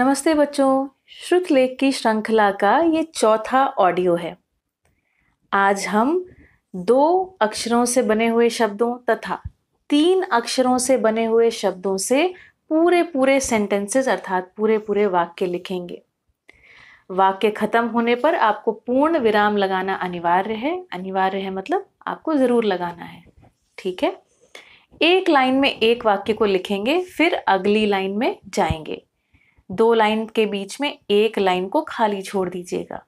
नमस्ते बच्चों श्रुत लेख की श्रृंखला का ये चौथा ऑडियो है आज हम दो अक्षरों से बने हुए शब्दों तथा तीन अक्षरों से बने हुए शब्दों से पूरे पूरे सेंटेंसेस अर्थात पूरे पूरे वाक्य लिखेंगे वाक्य खत्म होने पर आपको पूर्ण विराम लगाना अनिवार्य है अनिवार्य है मतलब आपको ज़रूर लगाना है ठीक है एक लाइन में एक वाक्य को लिखेंगे फिर अगली लाइन में जाएंगे दो लाइन के बीच में एक लाइन को खाली छोड़ दीजिएगा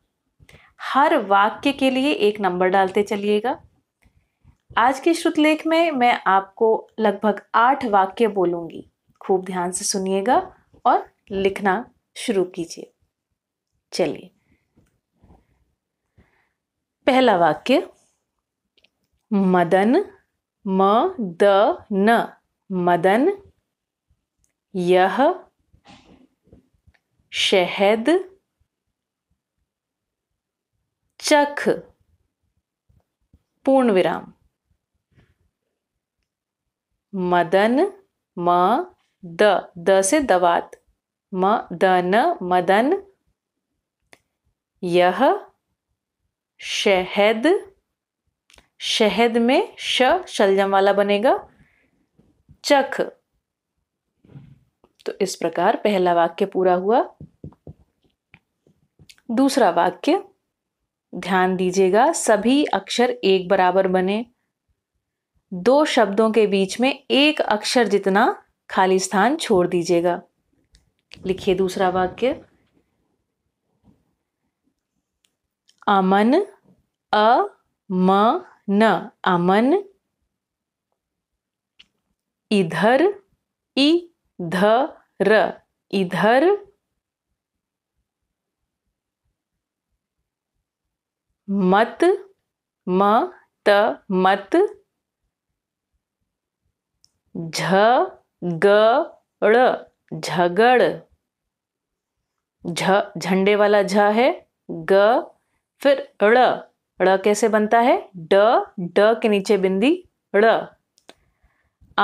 हर वाक्य के लिए एक नंबर डालते चलिएगा आज के श्रुतलेख में मैं आपको लगभग आठ वाक्य बोलूंगी खूब ध्यान से सुनिएगा और लिखना शुरू कीजिए चलिए पहला वाक्य मदन म द न मदन यह शहद चख पूर्ण विराम मदन म द द से दवात म द न मदन यह शहद शहद में श शलजम वाला बनेगा चख तो इस प्रकार पहला वाक्य पूरा हुआ दूसरा वाक्य ध्यान दीजिएगा सभी अक्षर एक बराबर बने दो शब्दों के बीच में एक अक्षर जितना खाली स्थान छोड़ दीजिएगा लिखिए दूसरा वाक्य अमन अ म न अमन इधर ई ध र इधर मत म त मत झ ग झगड़ झ झंडे वाला झ है ग फिर ड़ ड़ कैसे बनता है ड ड के नीचे बिंदी ड़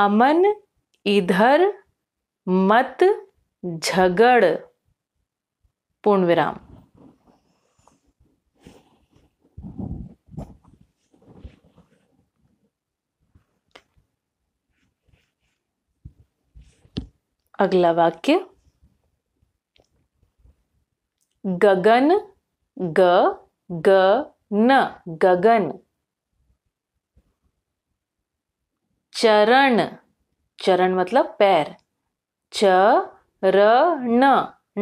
अमन इधर मत झगड़ पूर्ण विराम अगला वाक्य गगन ग ग न गगन चरण चरण मतलब पैर च र न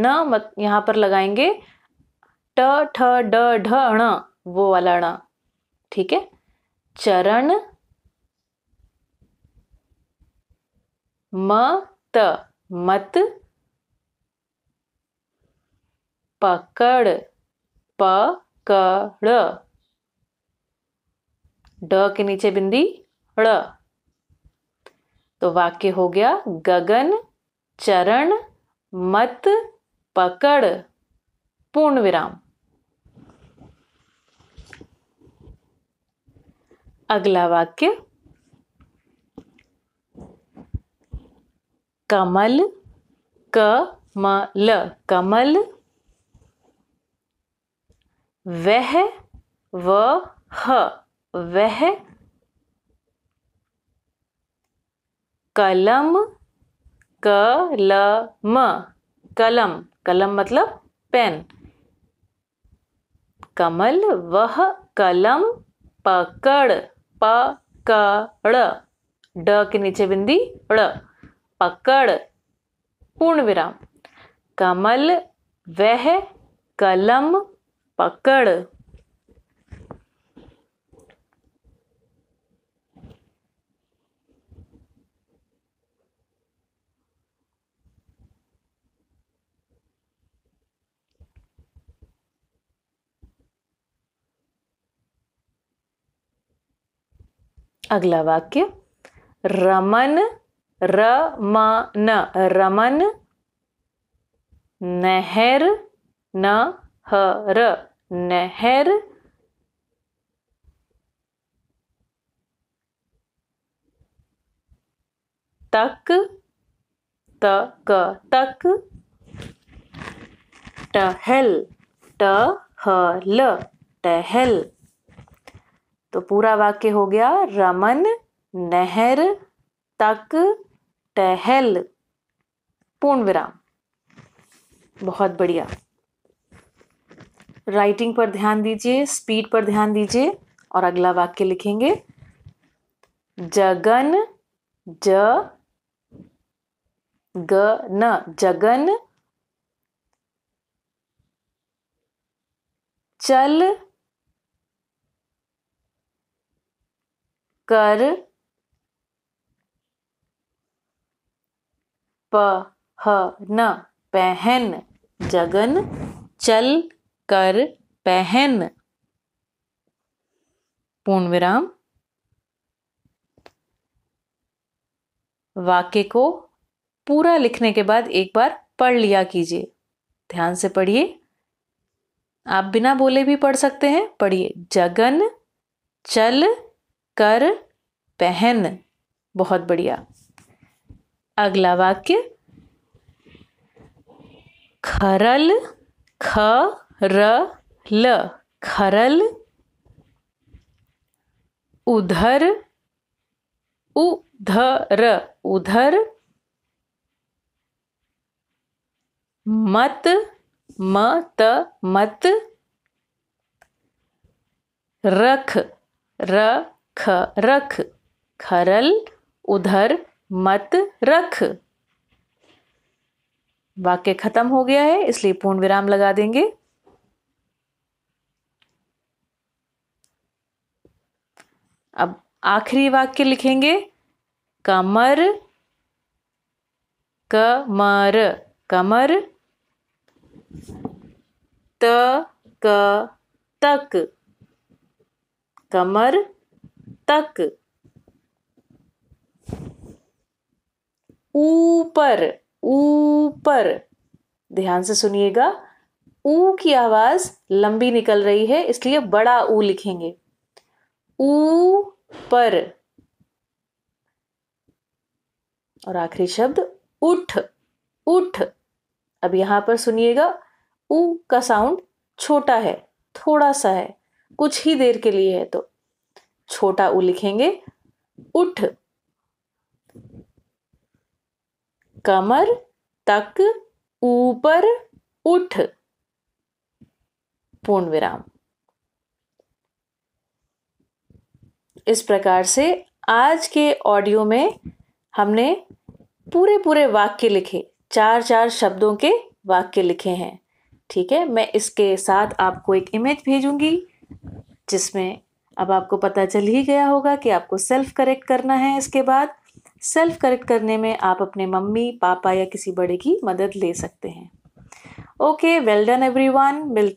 न मत यहाँ पर लगाएंगे ट ठ ड ढ ण वो वाला ण ठीक है चरण म त मत पकड़ प पकड़ ड के नीचे बिंदी ड़ तो वाक्य हो गया गगन चरण मत पकड़ पूर्ण विराम अगला वाक्य कमल क म ल कमल वह व ह वह कलम क ल म कलम कलम मतलब पेन कमल वह कलम पकड़ पकड़ ड के नीचे बिंदी ड़ पकड़ पूर्ण विराम कमल वह कलम पकड़ अगला वाक्य रमन रमन रमन नहर र नहर तक तक तक टहल टहल टहल तो पूरा वाक्य हो गया रमन नहर तक टहल पूर्ण विराम बहुत बढ़िया राइटिंग पर ध्यान दीजिए स्पीड पर ध्यान दीजिए और अगला वाक्य लिखेंगे जगन ज ग न जगन चल कर पहन पहन जगन चल कर पहन पूर्ण विराम वाक्य को पूरा लिखने के बाद एक बार पढ़ लिया कीजिए ध्यान से पढ़िए आप बिना बोले भी पढ़ सकते हैं पढ़िए जगन चल कर पहन बहुत बढ़िया अगला वाक्य खरल ख र ल खरल उधर उधर उधर मत मत मत रख रख रख खरल उधर मत रख वाक्य खत्म हो गया है इसलिए पूर्ण विराम लगा देंगे अब आखिरी वाक्य लिखेंगे कमर कमर कमर त क तक कमर तक ऊपर ऊपर ध्यान से सुनिएगा ऊ की आवाज लंबी निकल रही है इसलिए बड़ा ऊ लिखेंगे ऊपर और आखिरी शब्द उठ उठ अब यहां पर सुनिएगा ऊ का साउंड छोटा है थोड़ा सा है कुछ ही देर के लिए है तो छोटा ऊ लिखेंगे उठ कमर तक ऊपर उठ पूर्ण विराम इस प्रकार से आज के ऑडियो में हमने पूरे पूरे वाक्य लिखे चार चार शब्दों के वाक्य लिखे हैं ठीक है मैं इसके साथ आपको एक इमेज भेजूंगी जिसमें अब आपको पता चल ही गया होगा कि आपको सेल्फ करेक्ट करना है इसके बाद सेल्फ करेक्ट करने में आप अपने मम्मी पापा या किसी बड़े की मदद ले सकते हैं okay well done everyone मिल